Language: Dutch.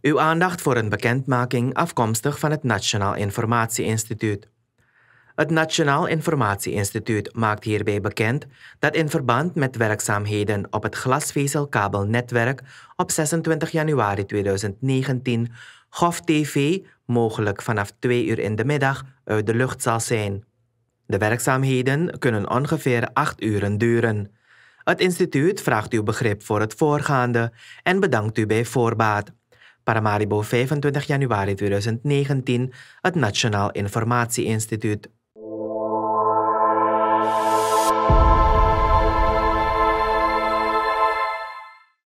Uw aandacht voor een bekendmaking afkomstig van het Nationaal Informatie Instituut. Het Nationaal Informatie Instituut maakt hierbij bekend dat in verband met werkzaamheden op het glasvezelkabelnetwerk op 26 januari 2019 GOF TV mogelijk vanaf 2 uur in de middag uit de lucht zal zijn. De werkzaamheden kunnen ongeveer 8 uren duren. Het instituut vraagt uw begrip voor het voorgaande en bedankt u bij voorbaat. Paramaribo 25 januari 2019, het Nationaal Instituut